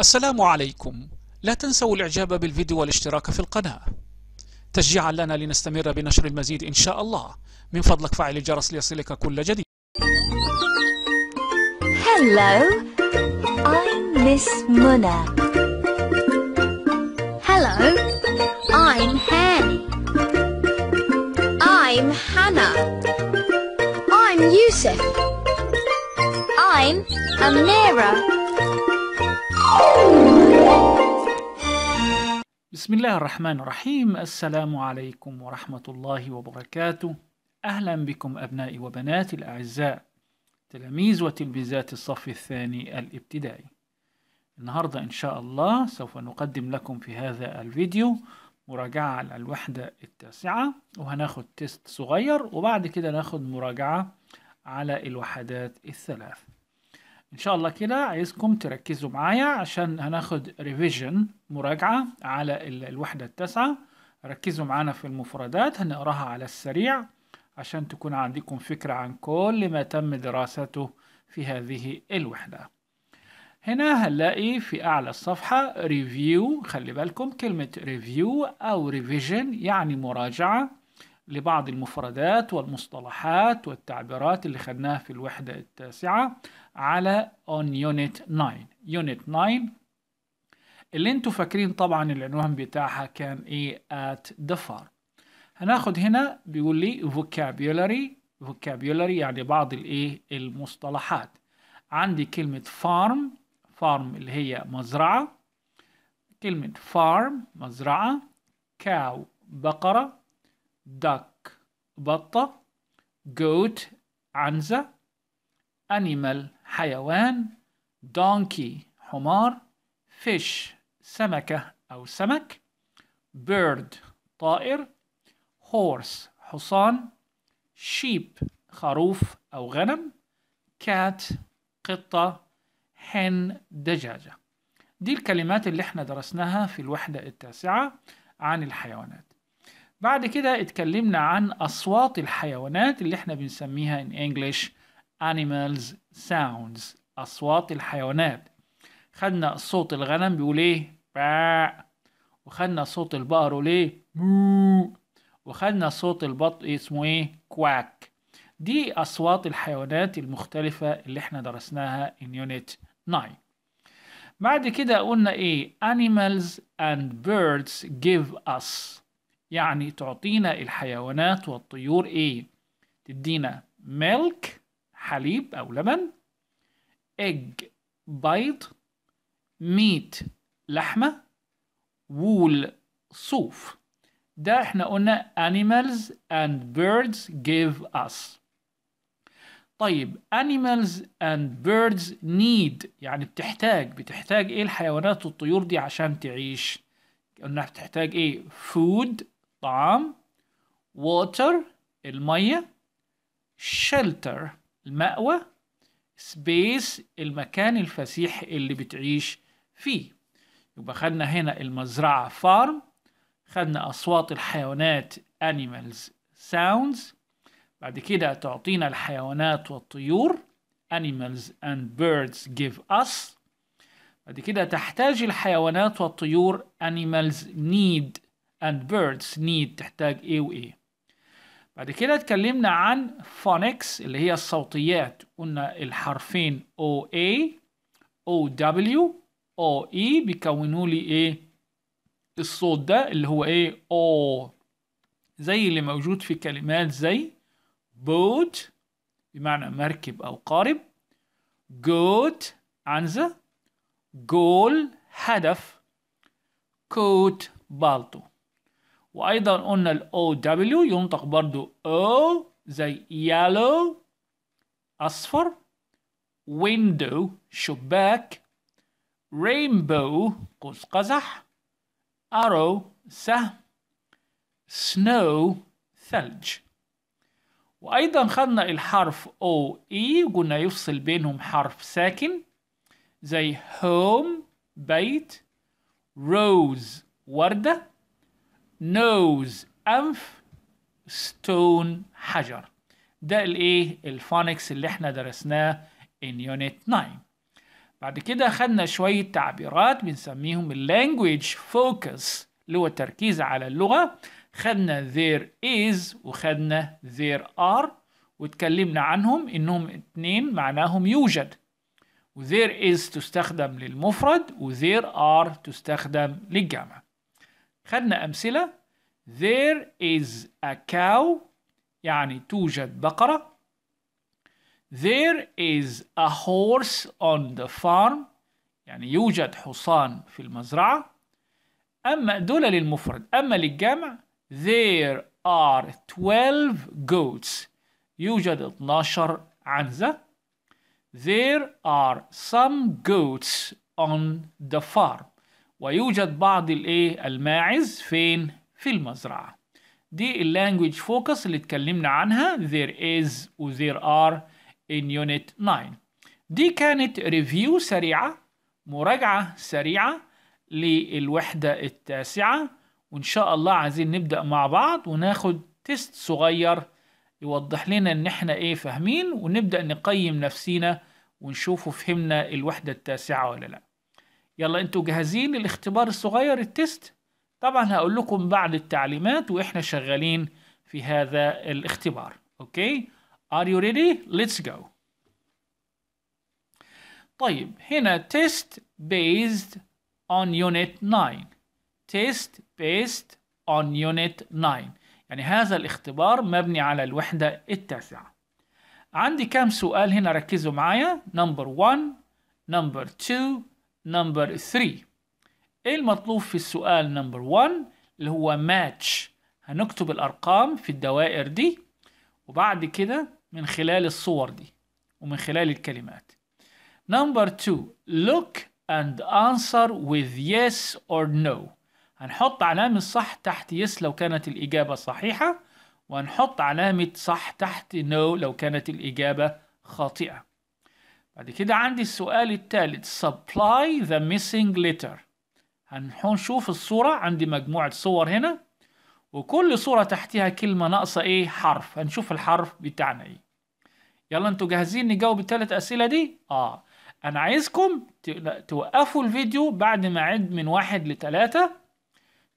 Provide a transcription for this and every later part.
السلام عليكم لا تنسوا الاعجاب بالفيديو والاشتراك في القناة تشجيعا لنا لنستمر بنشر المزيد إن شاء الله من فضلك فعل الجرس ليصلك كل جديد Hello, I'm Miss Hello, I'm Hanny. I'm Hannah. I'm Yusuf. I'm Amira. بسم الله الرحمن الرحيم السلام عليكم ورحمة الله وبركاته أهلا بكم أبنائي وبناتي الأعزاء تلاميذ وتلميذات الصف الثاني الابتدائي النهاردة إن شاء الله سوف نقدم لكم في هذا الفيديو مراجعة على الوحدة التاسعة وهناخد تيست صغير وبعد كده ناخد مراجعة على الوحدات الثلاث ان شاء الله كده عايزكم تركزوا معايا عشان هناخد ريفيجن مراجعة على الوحدة التاسعة ركزوا معانا في المفردات هنقراها على السريع عشان تكون عندكم فكرة عن كل ما تم دراسته في هذه الوحدة هنا هنلاقي في أعلى الصفحة ريفيو خلي بالكم كلمة ريفيو أو ريفيجن يعني مراجعة لبعض المفردات والمصطلحات والتعبيرات اللي خدناها في الوحدة التاسعة على on unit 9 unit 9 اللي انتوا فاكرين طبعا العنوان بتاعها كان ايه at the farm هناخد هنا بيقول لي vocabulary vocabulary يعني بعض الايه المصطلحات عندي كلمة farm farm اللي هي مزرعة كلمة farm مزرعة cow بقرة duck بطة goat عنزة animal حيوان donkey حمار fish سمكة أو سمك bird طائر horse حصان sheep خروف أو غنم cat قطة hen دجاجة دي الكلمات اللي احنا درسناها في الوحدة التاسعة عن الحيوانات بعد كده اتكلمنا عن أصوات الحيوانات اللي احنا بنسميها in English animals sounds أصوات الحيوانات خدنا صوت الغنم بيقول ايه باع وخدنا صوت البقر يقول ايه مو وخدنا صوت البط اسمه ايه كواك دي أصوات الحيوانات المختلفة اللي احنا درسناها in unit 9 بعد كده قلنا ايه animals and birds give us يعني تعطينا الحيوانات والطيور ايه تدينا ميلك حليب او لبن egg بيض ميت لحمة وول صوف ده احنا قلنا animals and birds give us طيب animals and birds need يعني بتحتاج بتحتاج ايه الحيوانات والطيور دي عشان تعيش قلنا بتحتاج ايه food طعام water المية shelter المأوى space المكان الفسيح اللي بتعيش فيه يبقى خدنا هنا المزرعة farm خدنا أصوات الحيوانات animals sounds بعد كده تعطينا الحيوانات والطيور animals and birds give us بعد كده تحتاج الحيوانات والطيور animals need and birds need تحتاج ايه وايه بعد كده اتكلمنا عن phonics اللي هي الصوتيات قلنا الحرفين OA OW OE بيكونوا لي ايه الصوت ده اللي هو ايه أو زي اللي موجود في كلمات زي boat بمعنى مركب أو قارب goat عنزة goal هدف coat بالطو وايضا قلنا ال OW ينطق برضو O زي yellow اصفر window شباك rainbow قوس قزح arrow سهم snow ثلج وأيضا خدنا الحرف O E قلنا يفصل بينهم حرف ساكن زي home بيت rose وردة nose أنف stone حجر ده الايه الفونكس اللي احنا درسناه in unit 9 بعد كده خدنا شوية تعبيرات بنسميهم language focus اللي هو التركيز على اللغة خدنا there is وخدنا there are واتكلمنا عنهم انهم اتنين معناهم يوجد و there is تستخدم للمفرد و there are تستخدم للجمع خدنا أمثلة there is a cow يعني توجد بقرة there is a horse on the farm يعني يوجد حصان في المزرعة أما دول للمفرد أما للجمع there are 12 goats يوجد 12 عنزة there are some goats on the farm ويوجد بعض الايه الماعز فين في المزرعة دي اللانجوج فوكس اللي اتكلمنا عنها there is و there are in unit 9 دي كانت ريفيو سريعة مراجعة سريعة للوحدة التاسعة وإن شاء الله عايزين نبدأ مع بعض وناخد تيست صغير يوضح لنا إن إحنا إيه فاهمين ونبدأ نقيم نفسينا ونشوفوا فهمنا الوحدة التاسعة ولا لأ يلا انتوا جاهزين للاختبار الصغير التست طبعا هقول لكم بعد التعليمات واحنا شغالين في هذا الاختبار اوكي ار يو ريدي ليتس جو طيب هنا تيست بيزد اون يونت 9 تيست بيزد اون يونت 9 يعني هذا الاختبار مبني على الوحدة التاسعة عندي كام سؤال هنا ركزوا معايا نمبر 1 نمبر 2 نمبر 3 ايه المطلوب في السؤال نمبر 1 اللي هو ماتش هنكتب الارقام في الدوائر دي وبعد كده من خلال الصور دي ومن خلال الكلمات نمبر 2 look and answer with yes or no هنحط علامة صح تحت yes لو كانت الإجابة صحيحة وهنحط علامة صح تحت no لو كانت الإجابة خاطئة بعد كده عندي السؤال الثالث supply the missing letter هنشوف الصورة عندي مجموعة صور هنا وكل صورة تحتها كلمة ناقصة ايه حرف هنشوف الحرف بتاعنا ايه يلا انتوا جاهزين نجاوب الثلاث اسئلة دي اه انا عايزكم توقفوا الفيديو بعد ما اعد من واحد لتلاتة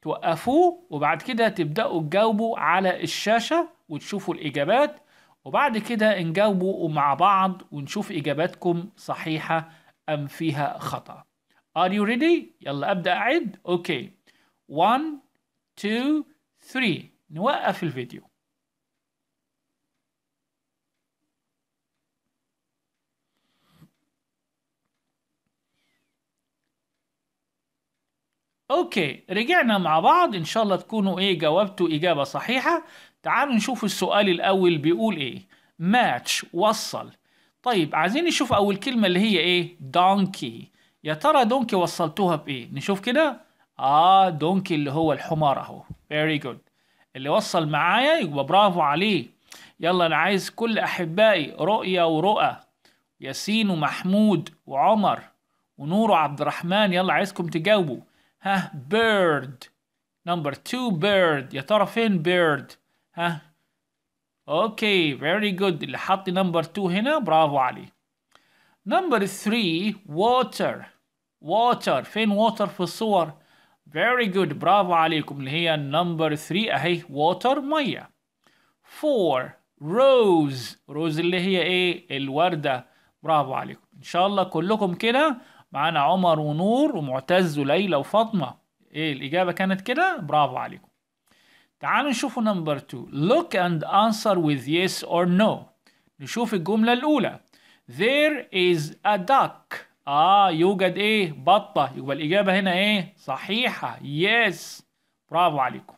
توقفوه وبعد كده تبدأوا تجاوبوا على الشاشة وتشوفوا الإجابات وبعد كده نجاوبوا مع بعض ونشوف إجاباتكم صحيحة أم فيها خطأ Are you ready؟ يلا أبدأ أعد أوكي 1 2 3 نوقف الفيديو اوكي رجعنا مع بعض ان شاء الله تكونوا ايه جاوبتوا اجابه صحيحه تعالوا نشوف السؤال الأول بيقول إيه ماتش وصل طيب عايزين نشوف أول كلمة اللي هي إيه دونكي يا ترى دونكي وصلتوها بإيه نشوف كده آه دونكي اللي هو الحمار أهو very good اللي وصل معايا يبقى برافو عليه يلا أنا عايز كل أحبائي رؤيا ورؤى ياسين ومحمود وعمر ونور وعبد الرحمن يلا عايزكم تجاوبوا ها بيرد نمبر 2 بيرد يا ترى فين بيرد ها اوكي فيري جود اللي حط نمبر 2 هنا برافو عليه نمبر 3 ووتر ووتر فين ووتر في الصور فيري جود برافو عليكم اللي هي نمبر 3 اهي ووتر ميه 4 روز روز اللي هي ايه الورده برافو عليكم ان شاء الله كلكم كده معانا عمر ونور ومعتز وليلى وفاطمه ايه الاجابه كانت كده برافو عليكم تعالوا نشوفوا نمبر 2 look and answer with yes or no نشوف الجملة الأولى there is a duck آه يوجد إيه بطة يبقى الإجابة هنا إيه صحيحة yes برافو عليكم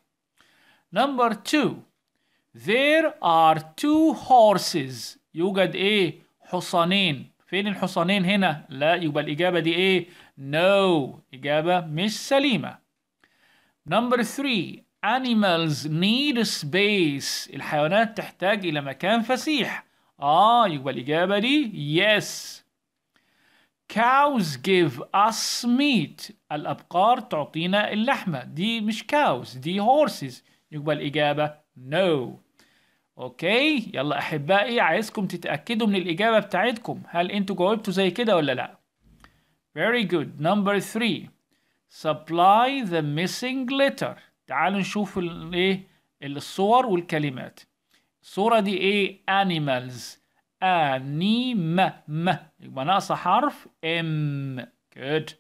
نمبر 2 there are two horses يوجد إيه حصانين فين الحصانين هنا لا يبقى الإجابة دي إيه no إجابة مش سليمة نمبر 3 animals need space الحيوانات تحتاج إلى مكان فسيح آه يبقى الإجابة دي yes cows give us meat الأبقار تعطينا اللحمة دي مش cows دي horses يبقى الإجابة no أوكي يلا أحبائي عايزكم تتأكدوا من الإجابة بتاعتكم هل أنتوا جاوبتوا زي كده ولا لأ Very good number three supply the missing letter تعالوا نشوف الايه الصور والكلمات الصورة دي ايه animals انيم م يبقى ناقصة حرف ام good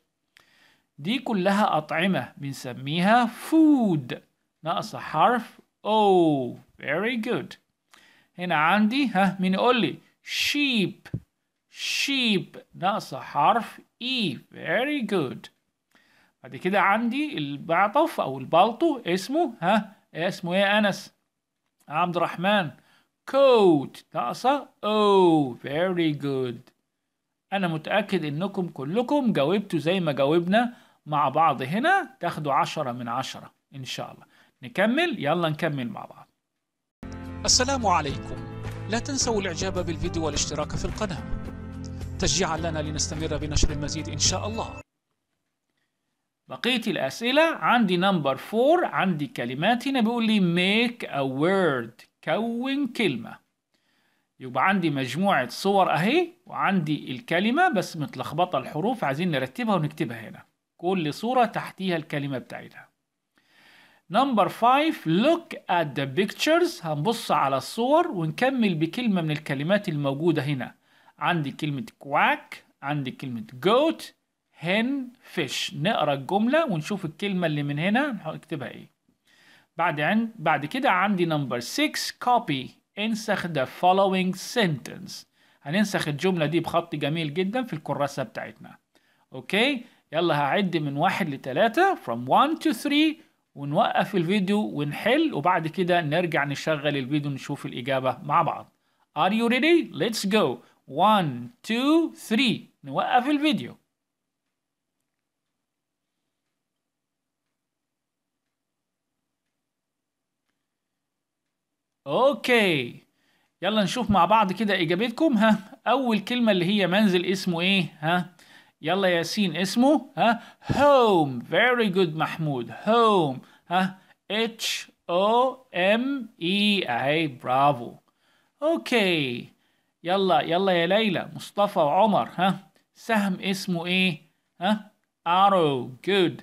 دي كلها أطعمة بنسميها food ناقصة حرف او very good هنا عندي ها مين يقول لي sheep sheep ناقصة حرف e very good بعد كده عندي البعطف او البلطو اسمه ها اسمه ايه يا انس عبد الرحمن كوت ناقصه او فيري جود انا متاكد انكم كلكم جاوبتوا زي ما جاوبنا مع بعض هنا تاخدوا عشرة من عشرة ان شاء الله نكمل يلا نكمل مع بعض السلام عليكم لا تنسوا الاعجاب بالفيديو والاشتراك في القناه تشجيعا لنا لنستمر بنشر المزيد ان شاء الله بقية الأسئلة عندي نمبر 4 عندي كلمات هنا بيقول لي make a word كون كلمة يبقى عندي مجموعة صور أهي وعندي الكلمة بس متلخبطة الحروف عايزين نرتبها ونكتبها هنا كل صورة تحتيها الكلمة بتاعتها نمبر 5 look at the pictures هنبص على الصور ونكمل بكلمة من الكلمات الموجودة هنا عندي كلمة quack عندي كلمة goat هن فيش نقرا الجملة ونشوف الكلمة اللي من هنا نكتبها ايه بعد عن بعد كده عندي نمبر 6 copy انسخ the following sentence هننسخ الجملة دي بخط جميل جدا في الكراسة بتاعتنا اوكي يلا هعد من واحد لتلاتة from 1 to 3 ونوقف الفيديو ونحل وبعد كده نرجع نشغل الفيديو نشوف الإجابة مع بعض Are you ready? Let's go 1 2 3 نوقف الفيديو اوكي يلا نشوف مع بعض كده اجابتكم ها اول كلمه اللي هي منزل اسمه ايه ها يلا ياسين اسمه ها هوم فيري جود محمود هوم ها اتش او ام اي اي برافو اوكي يلا يلا يا ليلى مصطفى وعمر ها سهم اسمه ايه ها ارو جود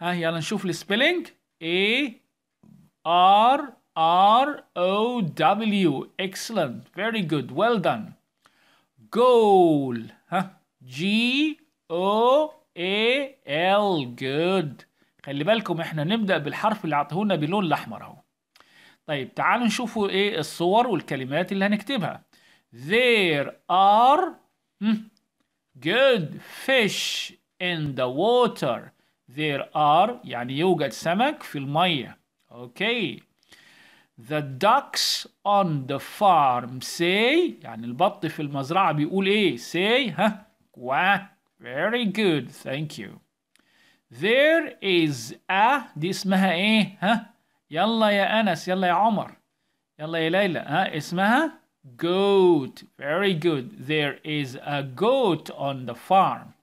ها يلا نشوف السبيلنج اي ار R O W excellent very good well done goal Huh? G O A L good خلي بالكم احنا نبدأ بالحرف اللي اعطيهولنا باللون الأحمر أهو طيب تعالوا نشوفوا ايه الصور والكلمات اللي هنكتبها there are hmm? good fish in the water there are يعني يوجد سمك في المية اوكي okay. The ducks on the farm say يعني البط في المزرعة بيقول إيه؟ say ها كوا very good thank you there is a دي اسمها إيه؟ ها يلا يا أنس يلا يا عمر يلا يا ليلى ها اسمها goat very good there is a goat on the farm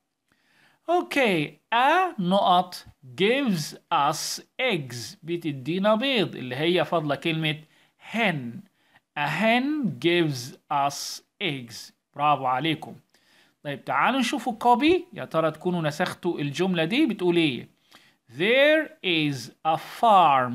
اوكي ا نقط gives us eggs بتدينا بيض اللي هي فاضله كلمه hen a hen gives us eggs برافو عليكم طيب تعالوا نشوفوا كوبي يا ترى تكونوا نسختوا الجمله دي بتقول ايه there is a farm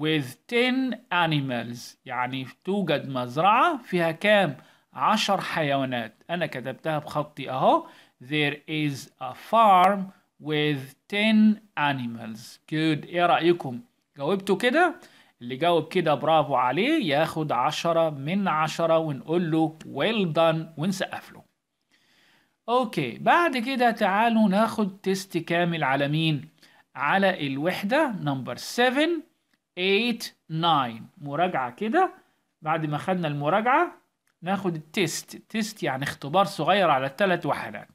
with 10 animals يعني توجد مزرعه فيها كام عشر حيوانات انا كتبتها بخطي اهو there is a farm with 10 animals good ايه رأيكم جاوبتوا كده اللي جاوب كده برافو عليه ياخد عشرة من عشرة ونقول له well done ونسقف له اوكي بعد كده تعالوا ناخد تيست كامل على مين على الوحدة نمبر 7 8 9 مراجعة كده بعد ما خدنا المراجعة ناخد التيست تيست يعني اختبار صغير على الثلاث وحدات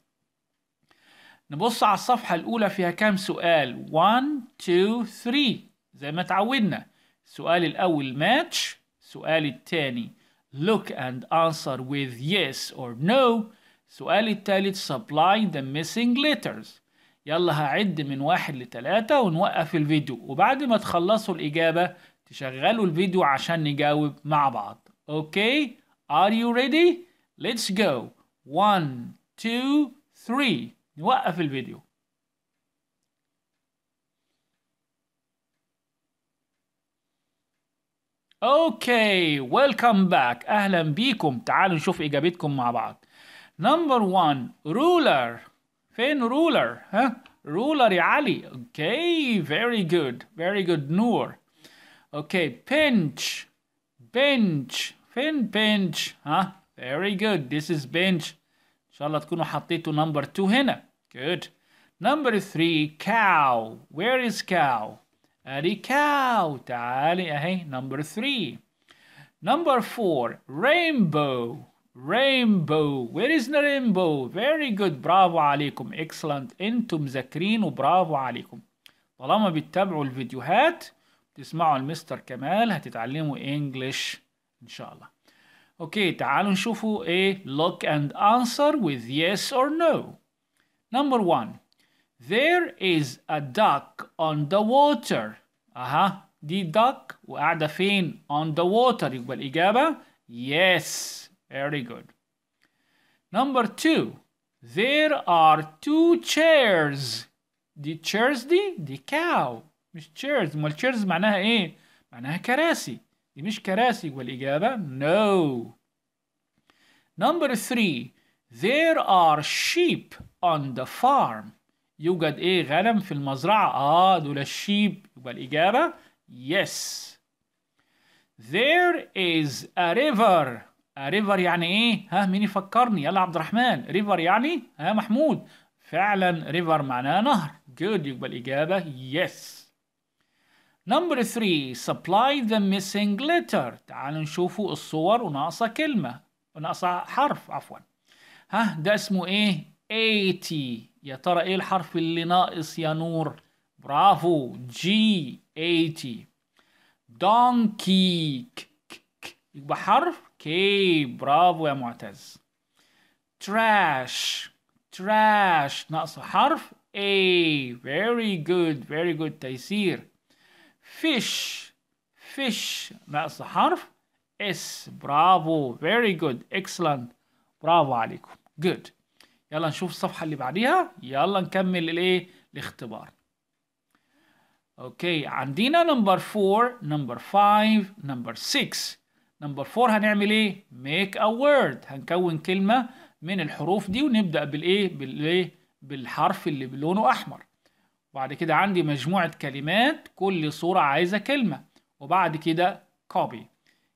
نبص على الصفحة الأولى فيها كام سؤال 1 2 3 زي ما تعودنا السؤال الأول match السؤال الثاني look and answer with yes or no السؤال الثالث supply the missing letters يلا هعد من واحد لتلاتة ونوقف الفيديو وبعد ما تخلصوا الإجابة تشغلوا الفيديو عشان نجاوب مع بعض أوكي okay? Are you ready? Let's go 1 2 3 نوقف الفيديو اوكي ويلكم باك اهلا بيكم تعالوا نشوف اجابتكم مع بعض نمبر 1 رولر فين رولر ها رولر يا علي اوكي فيري جود فيري جود نور اوكي بنش بنش فين بنش ها فيري جود ذس از بنش شاء الله تكونوا حطيتوا نمبر 2 هنا good number 3 cow where is cow ادي cow تعالي اهي number 3 number 4 rainbow rainbow where is the rainbow very good برافو عليكم excellent انتم مذاكرين وبرافو عليكم طالما بتتابعوا الفيديوهات تسمعوا المستر كمال هتتعلموا انجلش ان شاء الله Okay, تعالوا نشوفوا a look and answer with yes or no number one there is a duck on the water Aha, the duck وقاعدة فين on the water يبقى الإجابة yes very good number two there are two chairs The chairs دي the cow مش chairs امال chairs معناها ايه معناها كراسي دي مش كراسي والإجابة no number three there are sheep on the farm يوجد إيه غنم في المزرعة آه دول الشيب يبقى الإجابة yes there is a river a river يعني إيه ها مين يفكرني يلا عبد الرحمن river يعني ها محمود فعلا river معناها نهر good يبقى الإجابة yes نمبر 3 supply the missing letter تعالوا نشوفوا الصور وناقصة كلمة وناقصة حرف عفوا ها ده اسمه ايه 80 يا ترى ايه الحرف اللي ناقص يا نور برافو جي 80 donkey يبقى حرف كي برافو يا معتز trash trash ناقصه حرف A very good very good تيسير fish fish ناقص حرف اس برافو very good excellent برافو عليكم good يلا نشوف الصفحة اللي بعديها يلا نكمل الايه الاختبار اوكي عندنا نمبر 4 نمبر 5 نمبر 6 نمبر 4 هنعمل ايه ميك ا وورد هنكون كلمة من الحروف دي ونبدأ بالايه بالايه بالحرف اللي بلونه احمر وبعد كده عندي مجموعة كلمات كل صورة عايزة كلمة وبعد كده copy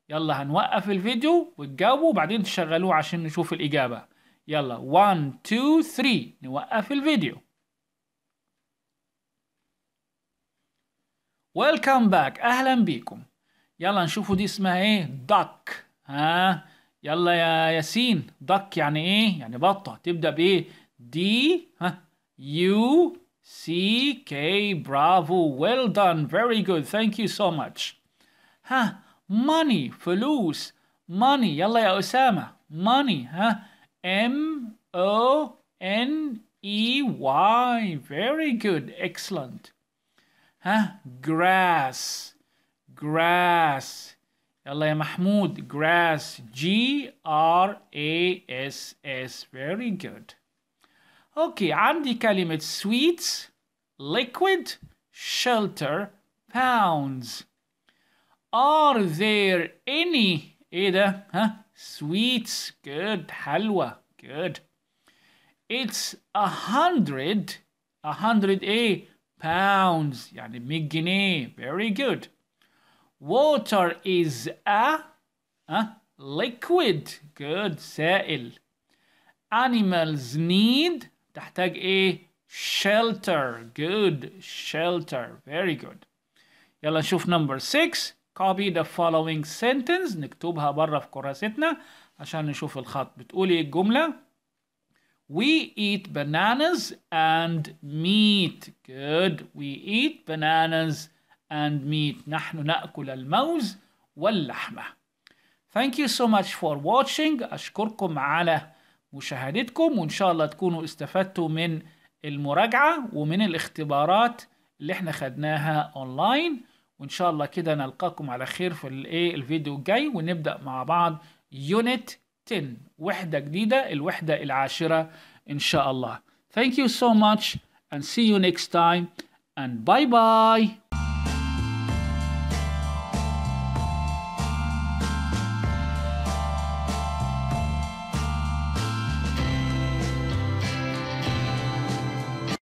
يلا هنوقف الفيديو وتجاوبوا وبعدين تشغلوه عشان نشوف الإجابة يلا 1 2 3 نوقف الفيديو ويلكم باك أهلا بيكم يلا نشوفوا دي اسمها ايه دك ها يلا يا ياسين دك يعني ايه يعني بطة تبدأ بايه دي ها يو CK, bravo, well done, very good, thank you so much. Huh, money فلوس money يلا يا أسامة money Huh, M O N E Y very good excellent Huh, grass grass يلا يا محمود grass G R A S S very good اوكي عندي كلمة sweets liquid shelter pounds are there any ايه ده ها sweets good halwa, good it's a hundred a hundred ايه pounds يعني 100 جنيه very good water is a ها liquid good سائل animals need تحتاج ايه shelter good shelter very good يلا نشوف number 6 copy the following sentence نكتبها بره في كراستنا عشان نشوف الخط بتقول ايه الجملة We eat bananas and meat good We eat bananas and meat نحن نأكل الموز واللحمة Thank you so much for watching أشكركم على مشاهدتكم وإن شاء الله تكونوا استفدتوا من المراجعة ومن الاختبارات اللي احنا خدناها أونلاين وإن شاء الله كده نلقاكم على خير في الايه الفيديو الجاي ونبدأ مع بعض يونت 10 وحدة جديدة الوحدة العاشرة إن شاء الله Thank you so much and see you next time and bye bye